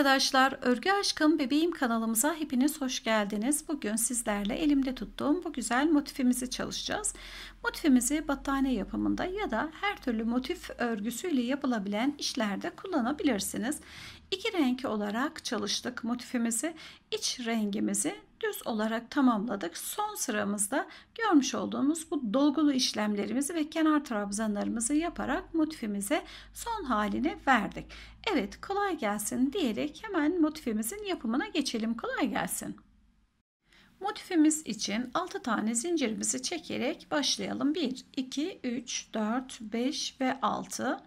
arkadaşlar, Örgü Aşkım Bebeğim kanalımıza hepiniz hoş geldiniz. Bugün sizlerle elimde tuttuğum bu güzel motifimizi çalışacağız. Motifimizi battaniye yapımında ya da her türlü motif örgüsüyle yapılabilen işlerde kullanabilirsiniz iki renk olarak çalıştık motifimizi. iç rengimizi düz olarak tamamladık. Son sıramızda görmüş olduğumuz bu dolgulu işlemlerimizi ve kenar trabzanlarımızı yaparak motifimize son halini verdik. Evet kolay gelsin diyerek hemen motifimizin yapımına geçelim. Kolay gelsin. Motifimiz için 6 tane zincirimizi çekerek başlayalım. 1, 2, 3, 4, 5 ve 6.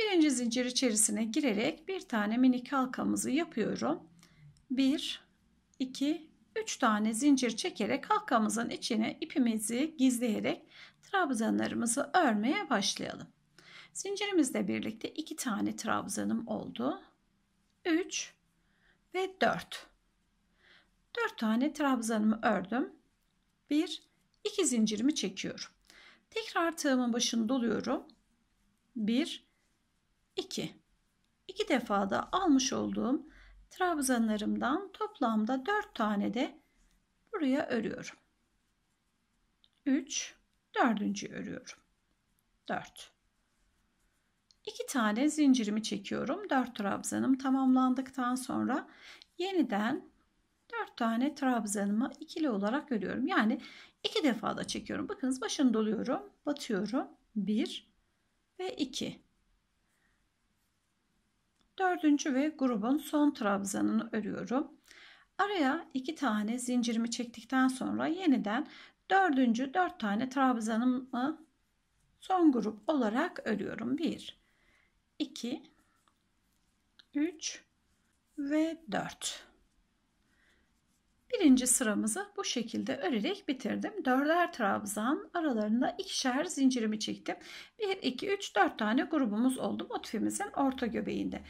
Birinci zincir içerisine girerek bir tane minik halkamızı yapıyorum. 1 2 3 tane zincir çekerek halkamızın içine ipimizi gizleyerek trabzanlarımızı örmeye başlayalım. Zincirimizle birlikte 2 tane trabzanım oldu. 3 ve 4. 4 tane trabzanımı ördüm. 1 2 zincirimi çekiyorum. Tekrar tığımın başını doluyorum. 1 2. 2 defa da almış olduğum trabzanlarımdan toplamda 4 tane de buraya örüyorum. 3. Dördüncü örüyorum. 4. 2 tane zincirimi çekiyorum. 4 trabzanım tamamlandıktan sonra yeniden 4 tane trabzanımı ikili olarak örüyorum. Yani 2 defa da çekiyorum. Bakınız başını doluyorum, batıyorum. 1 ve 2. Dördüncü ve grubun son trabzanını örüyorum. Araya iki tane zincirimi çektikten sonra yeniden dördüncü dört tane trabzanımı son grup olarak örüyorum. Bir, iki, üç ve dört. Birinci sıramızı bu şekilde örerek bitirdim. Dörder trabzan aralarında ikişer zincirimi çektim. 1, 2, 3, 4 tane grubumuz oldu motifimizin orta göbeğinde.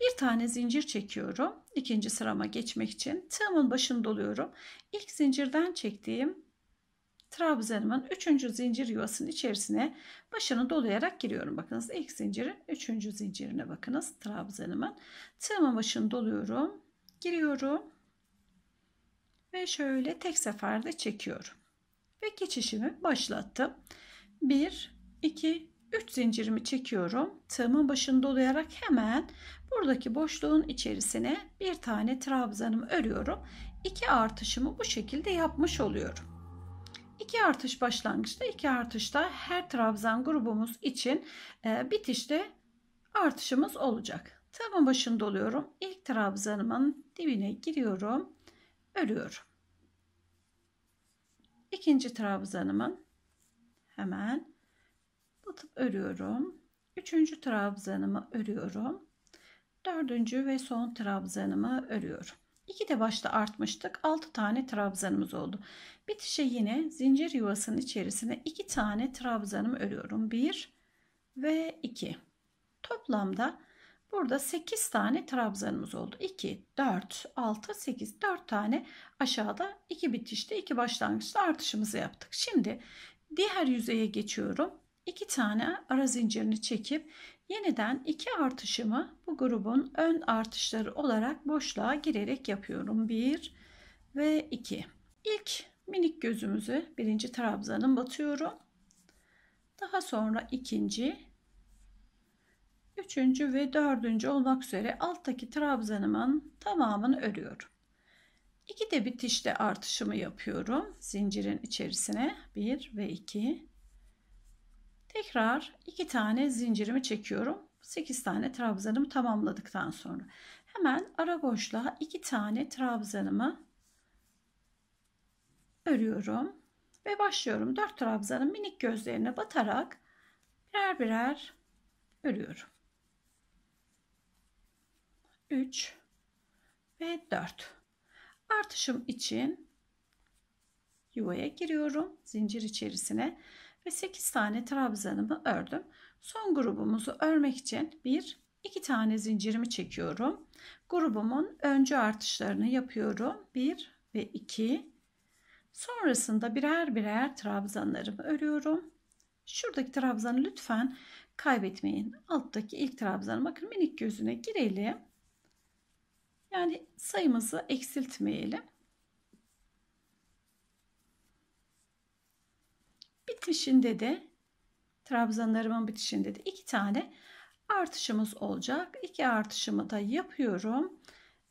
Bir tane zincir çekiyorum. ikinci sırama geçmek için tığımın başını doluyorum. İlk zincirden çektiğim trabzanımın 3. zincir yuvasının içerisine başını dolayarak giriyorum. Bakınız ilk zincirin 3. zincirine bakınız trabzanımın. Tığımın başını doluyorum. Giriyorum ve şöyle tek seferde çekiyorum. Ve geçişimi başlattım. 1, 2, 3 zincirimi çekiyorum. Tığımın başını dolayarak hemen buradaki boşluğun içerisine bir tane trabzanımı örüyorum. 2 artışımı bu şekilde yapmış oluyorum. 2 artış başlangıçta 2 artışta her trabzan grubumuz için e, bitişte artışımız olacak. Tığımın başını doluyorum. İlk trabzanımın dibine giriyorum örüyorum. İkinci trabzanımın hemen batıp örüyorum. Üçüncü trabzanımı örüyorum. Dördüncü ve son trabzanımı örüyorum. İki de başta artmıştık. Altı tane trabzanımız oldu. Bitişe yine zincir yuvasının içerisine iki tane trabzanımı örüyorum. Bir ve iki. Toplamda Burada 8 tane trabzanımız oldu. 2, 4, 6, 8, 4 tane aşağıda 2 bitişte 2 başlangıçta artışımızı yaptık. Şimdi diğer yüzeye geçiyorum. 2 tane ara zincirini çekip yeniden 2 artışımı bu grubun ön artışları olarak boşluğa girerek yapıyorum. 1 ve 2. İlk minik gözümüzü birinci trabzanın batıyorum. Daha sonra ikinci üçüncü ve dördüncü olmak üzere alttaki trabzanımın tamamını örüyorum. İki de bitişte artışımı yapıyorum. Zincirin içerisine bir ve iki. Tekrar iki tane zincirimi çekiyorum. 8 tane trabzanımı tamamladıktan sonra hemen ara boşluğa 2 tane trabzanımı örüyorum ve başlıyorum. 4 trabzanın minik gözlerine batarak birer birer örüyorum. 3 ve 4. Artışım için yuvaya giriyorum. Zincir içerisine ve 8 tane trabzanımı ördüm. Son grubumuzu örmek için 1 2 tane zincirimi çekiyorum. Grubumun önce artışlarını yapıyorum. 1 ve 2. Sonrasında birer birer trabzanlarımı örüyorum. Şuradaki trabzanı lütfen kaybetmeyin. Alttaki ilk trabzanı bakın minik gözüne girelim. Yani sayımızı eksiltmeyelim. Bitişinde de trabzanlarımın bitişinde de iki tane artışımız olacak. İki artışımı da yapıyorum.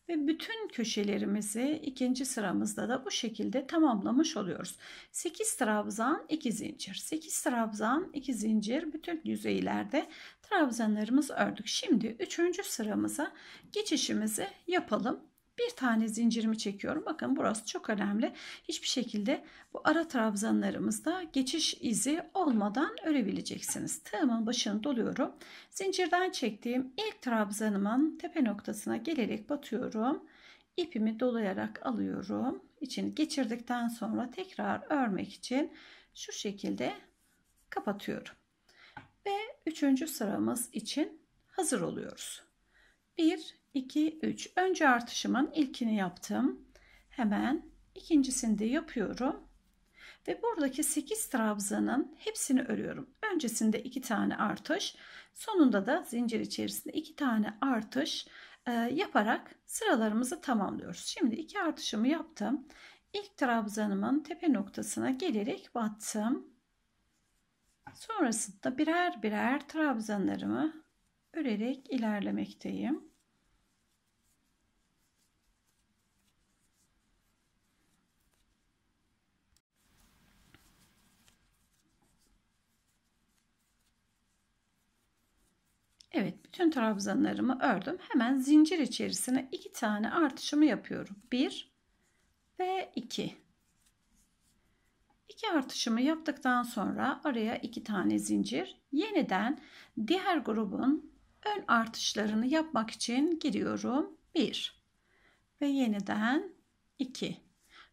Ve bütün köşelerimizi ikinci sıramızda da bu şekilde tamamlamış oluyoruz. 8 trabzan 2 zincir. 8 trabzan 2 zincir bütün yüzeylerde trabzanlarımızı ördük. Şimdi üçüncü sıramıza geçişimizi yapalım. Bir tane zincirimi çekiyorum. Bakın burası çok önemli. Hiçbir şekilde bu ara trabzanlarımızda geçiş izi olmadan örebileceksiniz. Tığımın başını doluyorum. Zincirden çektiğim ilk trabzanımın tepe noktasına gelerek batıyorum. İpimi dolayarak alıyorum. İçini geçirdikten sonra tekrar örmek için şu şekilde kapatıyorum. Ve üçüncü sıramız için hazır oluyoruz. 1, 2, 3. Önce artışımın ilkini yaptım. Hemen ikincisini de yapıyorum. Ve buradaki 8 trabzanın hepsini örüyorum. Öncesinde 2 tane artış, sonunda da zincir içerisinde 2 tane artış e, yaparak sıralarımızı tamamlıyoruz. Şimdi 2 artışımı yaptım. İlk trabzanımın tepe noktasına gelerek battım. Sonrasında birer birer trabzanlarımı örerek ilerlemekteyim. Evet, bütün trabzanlarımı ördüm. Hemen zincir içerisine iki tane artışımı yapıyorum. Bir ve iki. İki artışımı yaptıktan sonra araya iki tane zincir yeniden diğer grubun ön artışlarını yapmak için giriyorum. 1 ve yeniden 2.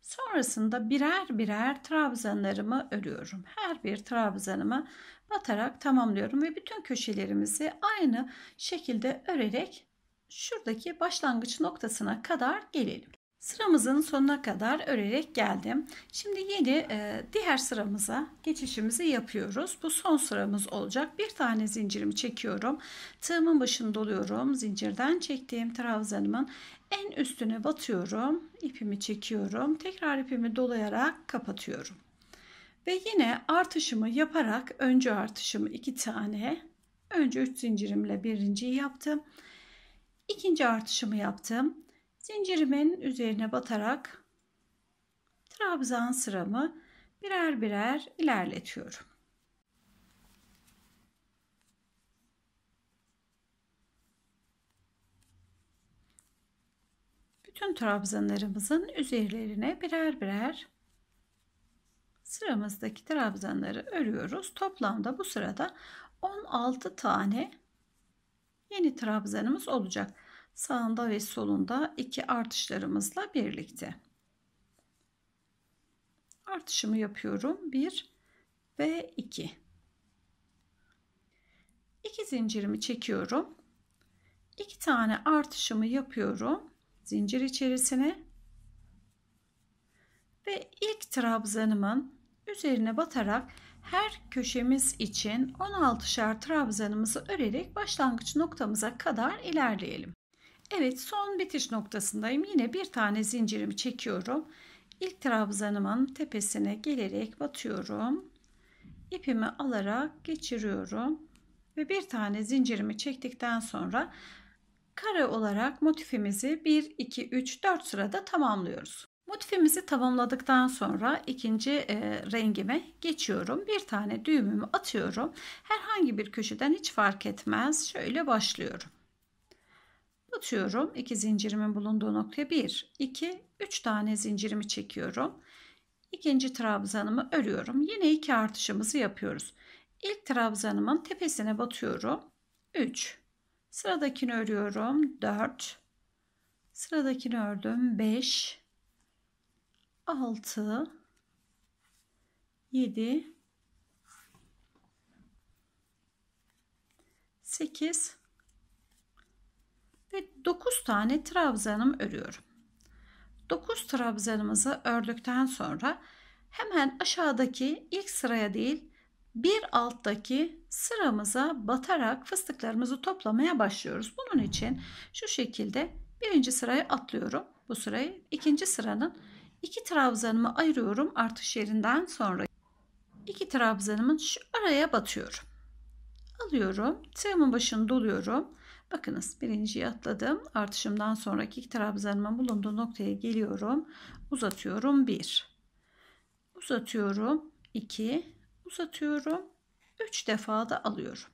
Sonrasında birer birer trabzanlarımı örüyorum. Her bir trabzanımı batarak tamamlıyorum ve bütün köşelerimizi aynı şekilde örerek şuradaki başlangıç noktasına kadar gelelim. Sıramızın sonuna kadar örerek geldim. Şimdi yeni e, diğer sıramıza geçişimizi yapıyoruz. Bu son sıramız olacak. Bir tane zincirimi çekiyorum. Tığımın başını doluyorum. Zincirden çektiğim trabzanımın en üstüne batıyorum. İpimi çekiyorum. Tekrar ipimi dolayarak kapatıyorum. Ve yine artışımı yaparak önce artışımı iki tane önce 3 zincirimle birinciyi yaptım. İkinci artışımı yaptım. Zincirimin üzerine batarak trabzan sıramı birer birer ilerletiyorum. Bütün trabzanlarımızın üzerlerine birer birer sıramızdaki trabzanları örüyoruz. Toplamda bu sırada 16 tane yeni trabzanımız olacak sağında ve solunda iki artışlarımızla birlikte. Artışımı yapıyorum. 1 ve 2. 2 zincirimi çekiyorum. 2 tane artışımı yapıyorum. Zincir içerisine ve ilk trabzanımın üzerine batarak her köşemiz için 16'şer trabzanımızı örerek başlangıç noktamıza kadar ilerleyelim. Evet son bitiş noktasındayım. Yine bir tane zincirimi çekiyorum. İlk trabzanımın tepesine gelerek batıyorum. İpimi alarak geçiriyorum. Ve bir tane zincirimi çektikten sonra kare olarak motifimizi 1, 2, 3, 4 sırada tamamlıyoruz. Motifimizi tamamladıktan sonra ikinci e, rengime geçiyorum. Bir tane düğümümü atıyorum. Herhangi bir köşeden hiç fark etmez. Şöyle başlıyorum. Batıyorum. 2 zincirimin bulunduğu nokta 1, 2, 3 tane zincirimi çekiyorum. İkinci trabzanımı örüyorum. Yine iki artışımızı yapıyoruz. İlk trabzanımın tepesine batıyorum. 3. Sıradakini örüyorum. 4. Sıradakini ördüm. 5. 6. 7. 8 ve 9 tane trabzanım örüyorum. 9 trabzanımızı ördükten sonra hemen aşağıdaki ilk sıraya değil bir alttaki sıramıza batarak fıstıklarımızı toplamaya başlıyoruz. Bunun için şu şekilde birinci sırayı atlıyorum bu sırayı. ikinci sıranın iki trabzanımı ayırıyorum artış yerinden sonra. iki trabzanımın şu araya batıyorum. Alıyorum. Tığımın başını doluyorum. Bakınız birinciyi atladım. Artışımdan sonraki trabzanımın bulunduğu noktaya geliyorum. Uzatıyorum 1. Uzatıyorum 2. Uzatıyorum 3 defa da alıyorum.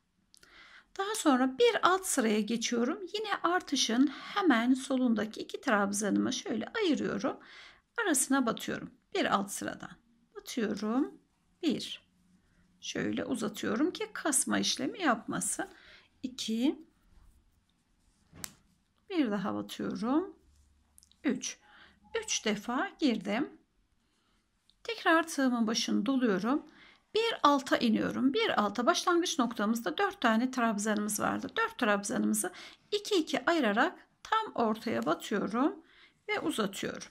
Daha sonra bir alt sıraya geçiyorum. Yine artışın hemen solundaki iki trabzanımı şöyle ayırıyorum. Arasına batıyorum. Bir alt sıradan. Batıyorum. Bir. Şöyle uzatıyorum ki kasma işlemi yapmasın. İki. Bir daha batıyorum. 3. 3 defa girdim. Tekrar tığımın başını doluyorum. Bir alta iniyorum. Bir alta başlangıç noktamızda 4 tane trabzanımız vardı. 4 trabzanımızı 2 2 ayırarak tam ortaya batıyorum ve uzatıyorum.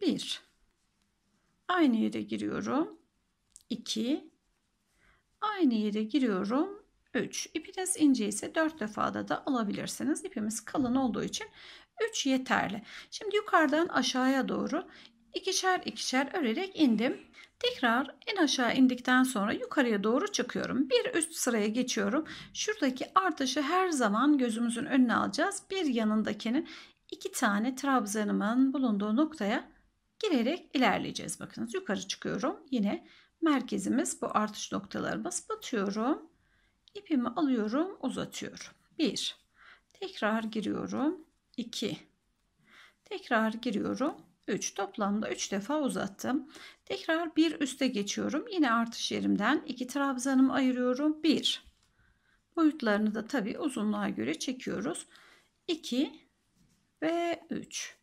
1 Aynı yere giriyorum. 2 Aynı yere giriyorum. 3. İpiniz ince ise 4 defada da alabilirsiniz. İpimiz kalın olduğu için 3 yeterli. Şimdi yukarıdan aşağıya doğru ikişer ikişer örerek indim. Tekrar en aşağı indikten sonra yukarıya doğru çıkıyorum. Bir üst sıraya geçiyorum. Şuradaki artışı her zaman gözümüzün önüne alacağız. Bir yanındakini iki tane trabzanımın bulunduğu noktaya girerek ilerleyeceğiz. Bakınız yukarı çıkıyorum. Yine merkezimiz bu artış noktalarımız batıyorum. İpimi alıyorum, uzatıyorum. 1. Tekrar giriyorum. 2. Tekrar giriyorum. 3. Toplamda 3 defa uzattım. Tekrar bir üste geçiyorum. Yine artış yerimden 2 trabzanımı ayırıyorum. 1. Boyutlarını da tabi uzunluğa göre çekiyoruz. 2 ve 3.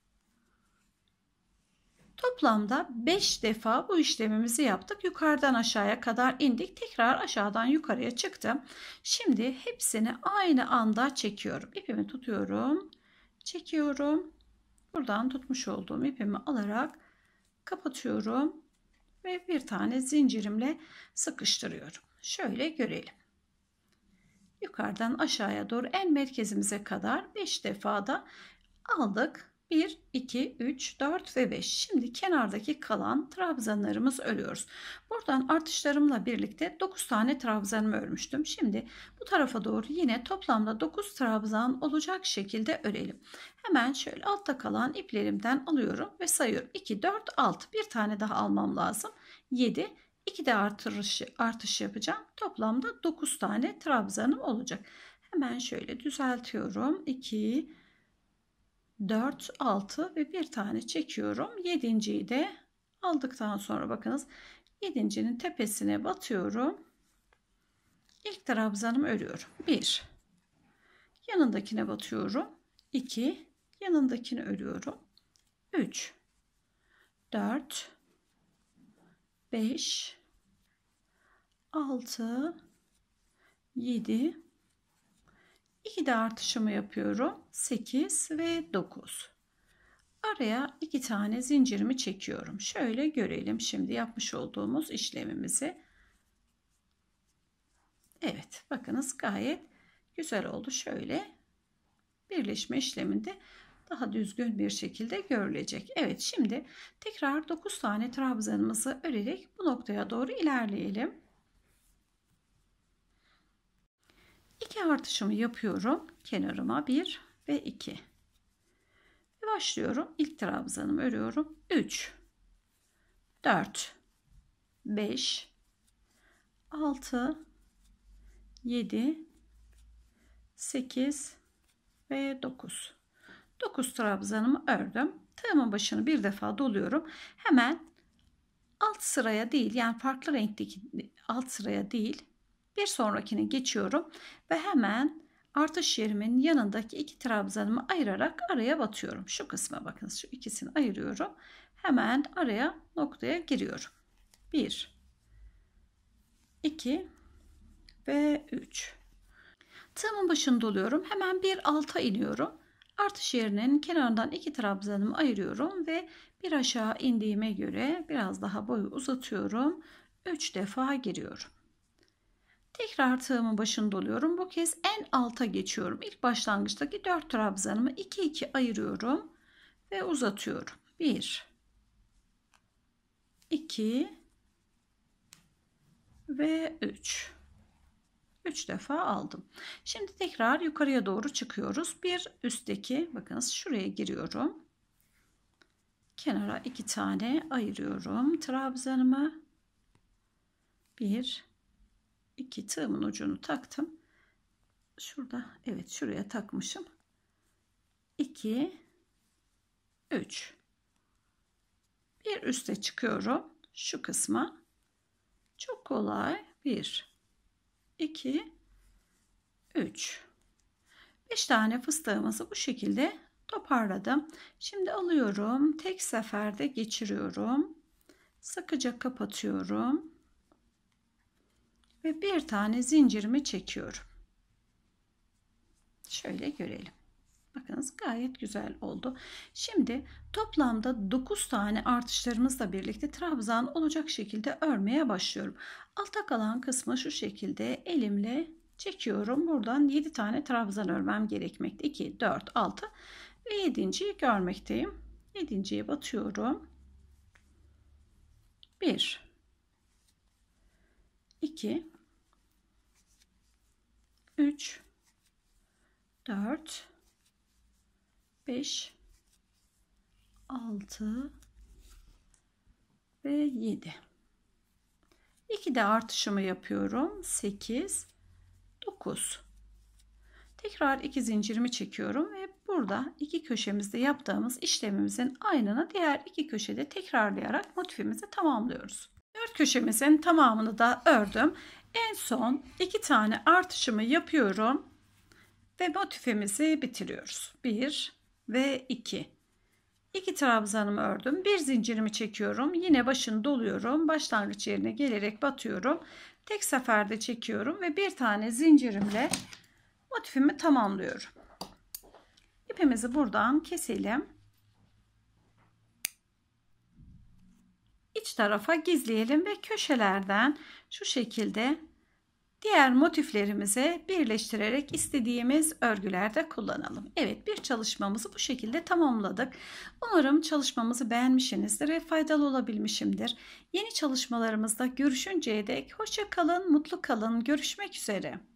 Toplamda 5 defa bu işlemimizi yaptık. Yukarıdan aşağıya kadar indik. Tekrar aşağıdan yukarıya çıktım. Şimdi hepsini aynı anda çekiyorum. İpimi tutuyorum. Çekiyorum. Buradan tutmuş olduğum ipimi alarak kapatıyorum. Ve bir tane zincirimle sıkıştırıyorum. Şöyle görelim. Yukarıdan aşağıya doğru en merkezimize kadar 5 defa da aldık 1, 2, 3, 4 ve 5. Şimdi kenardaki kalan trabzanlarımız örüyoruz. Buradan artışlarımla birlikte 9 tane trabzanımı örmüştüm. Şimdi bu tarafa doğru yine toplamda 9 trabzan olacak şekilde örelim. Hemen şöyle altta kalan iplerimden alıyorum ve sayıyorum. 2, 4, 6. Bir tane daha almam lazım. 7, 2 de artış, artış yapacağım. Toplamda 9 tane trabzanım olacak. Hemen şöyle düzeltiyorum. 2, 3. 4, 6 ve bir tane çekiyorum. Yedinciyi de aldıktan sonra bakınız yedincinin tepesine batıyorum. İlk trabzanımı örüyorum. 1, yanındakine batıyorum. 2, yanındakini örüyorum. 3, 4, 5, 6, 7, 2 de artışımı yapıyorum. 8 ve 9. Araya 2 tane zincirimi çekiyorum. Şöyle görelim şimdi yapmış olduğumuz işlemimizi. Evet bakınız gayet güzel oldu. Şöyle birleşme işleminde daha düzgün bir şekilde görülecek. Evet şimdi tekrar 9 tane trabzanımızı örerek bu noktaya doğru ilerleyelim. 2 artışımı yapıyorum. Kenarıma 1 ve 2. Başlıyorum. İlk trabzanımı örüyorum. 3 4 5 6 7 8 ve 9. 9 trabzanımı ördüm. Tığımın başını bir defa doluyorum. Hemen alt sıraya değil yani farklı renkteki alt sıraya değil bir sonrakine geçiyorum ve hemen artış yerimin yanındaki iki trabzanımı ayırarak araya batıyorum. Şu kısma bakın şu ikisini ayırıyorum. Hemen araya noktaya giriyorum. 1 2 ve 3 Tığımın başını doluyorum. Hemen bir alta iniyorum. Artış yerinin kenarından iki trabzanımı ayırıyorum ve bir aşağı indiğime göre biraz daha boyu uzatıyorum. 3 defa giriyorum. Tekrar tığımın başını doluyorum. Bu kez en alta geçiyorum. İlk başlangıçtaki 4 trabzanımı 2 2 ayırıyorum ve uzatıyorum. 1 2 ve 3 3 defa aldım. Şimdi tekrar yukarıya doğru çıkıyoruz. Bir üstteki bakınız şuraya giriyorum. Kenara iki tane ayırıyorum trabzanımı. 1 iki tığımın ucunu taktım. Şurada evet şuraya takmışım. 2 3 bir üste çıkıyorum şu kısma. Çok kolay. 1 2 3 5 tane fıstığımızı bu şekilde toparladım. Şimdi alıyorum. Tek seferde geçiriyorum. Sıkıca kapatıyorum ve bir tane zincirimi çekiyorum. Şöyle görelim. Bakınız gayet güzel oldu. Şimdi toplamda 9 tane artışlarımızla birlikte trabzan olacak şekilde örmeye başlıyorum. Alta kalan kısmı şu şekilde elimle çekiyorum. Buradan 7 tane trabzan örmem gerekmekte. 2, 4, 6 ve 7.yi görmekteyim. 7.ye batıyorum. 1 2 3 4 5 6 ve 7 2 de artışımı yapıyorum 8 9 tekrar 2 zincirimi çekiyorum ve burada iki köşemizde yaptığımız işlemimizin aynını diğer iki köşede tekrarlayarak motifimizi tamamlıyoruz. Dört köşemizin tamamını da ördüm. En son iki tane artışımı yapıyorum ve motifimizi bitiriyoruz. 1 ve 2. 2 trabzanımı ördüm. Bir zincirimi çekiyorum. Yine başını doluyorum. Başlangıç yerine gelerek batıyorum. Tek seferde çekiyorum ve bir tane zincirimle motifimi tamamlıyorum. İpimizi buradan keselim. İç tarafa gizleyelim ve köşelerden şu şekilde diğer motiflerimize birleştirerek istediğimiz örgülerde kullanalım. Evet bir çalışmamızı bu şekilde tamamladık. Umarım çalışmamızı beğenmişsinizdir ve faydalı olabilmişimdir. Yeni çalışmalarımızda görüşünceye dek hoşça kalın, mutlu kalın. Görüşmek üzere.